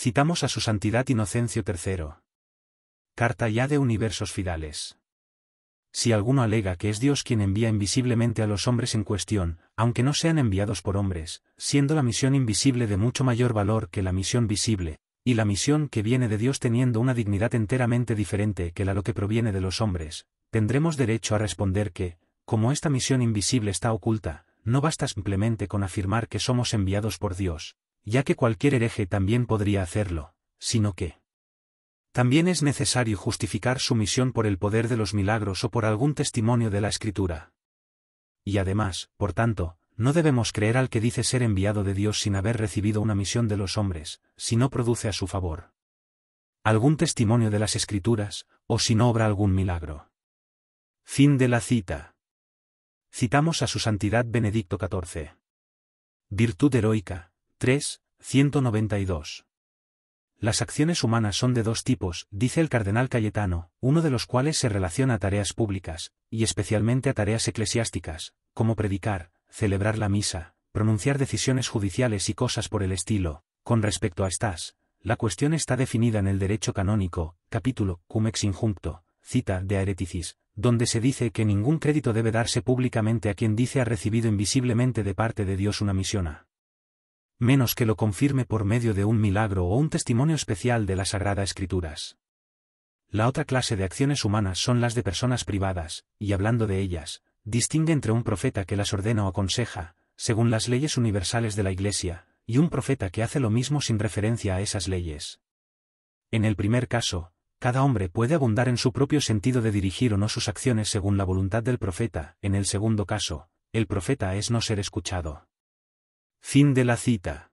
Citamos a su santidad Inocencio III. Carta ya de universos fidales. Si alguno alega que es Dios quien envía invisiblemente a los hombres en cuestión, aunque no sean enviados por hombres, siendo la misión invisible de mucho mayor valor que la misión visible, y la misión que viene de Dios teniendo una dignidad enteramente diferente que la lo que proviene de los hombres, tendremos derecho a responder que, como esta misión invisible está oculta, no basta simplemente con afirmar que somos enviados por Dios, ya que cualquier hereje también podría hacerlo, sino que también es necesario justificar su misión por el poder de los milagros o por algún testimonio de la Escritura. Y además, por tanto, no debemos creer al que dice ser enviado de Dios sin haber recibido una misión de los hombres, si no produce a su favor algún testimonio de las Escrituras, o si no obra algún milagro. Fin de la cita. Citamos a su Santidad Benedicto XIV. Virtud heroica, 192. Las acciones humanas son de dos tipos, dice el cardenal Cayetano, uno de los cuales se relaciona a tareas públicas, y especialmente a tareas eclesiásticas, como predicar, celebrar la misa, pronunciar decisiones judiciales y cosas por el estilo. Con respecto a estas, la cuestión está definida en el derecho canónico, capítulo cum ex injuncto, cita de Aereticis, donde se dice que ningún crédito debe darse públicamente a quien dice ha recibido invisiblemente de parte de Dios una misión menos que lo confirme por medio de un milagro o un testimonio especial de la Sagrada Escrituras. La otra clase de acciones humanas son las de personas privadas, y hablando de ellas, distingue entre un profeta que las ordena o aconseja, según las leyes universales de la Iglesia, y un profeta que hace lo mismo sin referencia a esas leyes. En el primer caso, cada hombre puede abundar en su propio sentido de dirigir o no sus acciones según la voluntad del profeta, en el segundo caso, el profeta es no ser escuchado. Fin de la cita.